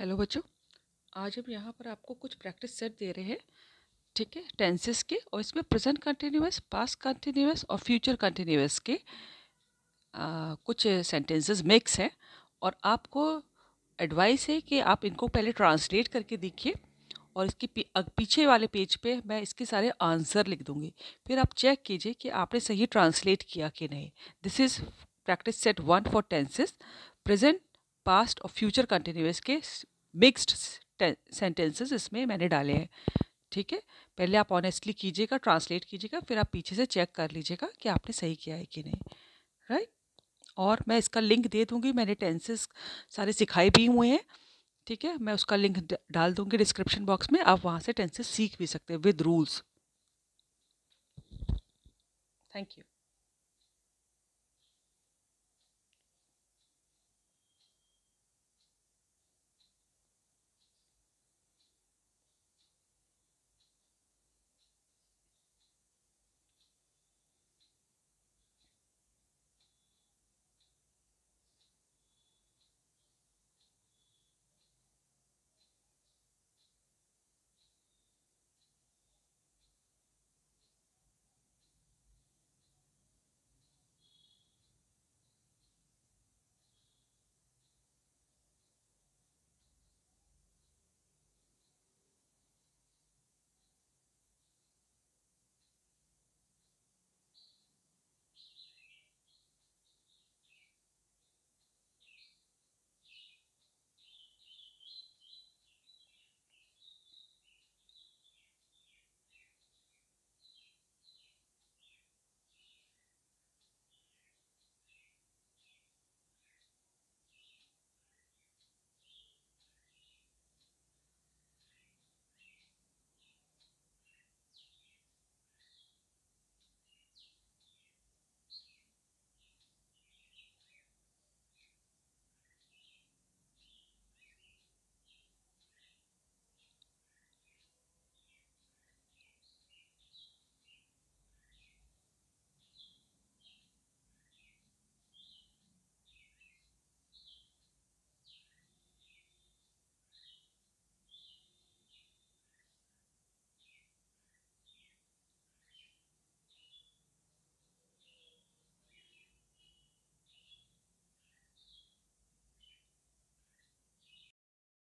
hello बच्चों आज हम यहाँ पर आपको कुछ प्रैक्टिस सेट दे रहे हैं ठीक है टेंसेस के और इसमें प्रेजेंट कंटिन्यूस पास्ट कंटिन्यूस और फ्यूचर कंटिन्यूस के आ, कुछ सेंटेंसेस मिक्स हैं और आपको एडवाइस है कि आप इनको पहले ट्रांसलेट करके देखिए और इसके पीछे वाले पेज पे मैं इसके सारे आंसर लिख दूँगी फिर आप चेक कीजिए कि आपने सही ट्रांसलेट किया कि नहीं this is practice set one for tenses present past और फ्यूचर कंटिन्यूस के मिक्स्ड सेंटेंसेस इसमें मैंने डाले हैं ठीक है पहले आप ऑनेस्टली कीजिएगा ट्रांसलेट कीजिएगा फिर आप पीछे से चेक कर लीजिएगा कि आपने सही किया है कि नहीं राइट और मैं इसका लिंक दे दूँगी मैंने टेंसेस सारे सिखाए भी हुए हैं ठीक है मैं उसका लिंक डाल दूँगी डिस्क्रिप्शन बॉक्स में आप वहाँ से टेंसेस सीख भी सकते हैं विद रूल्स थैंक यू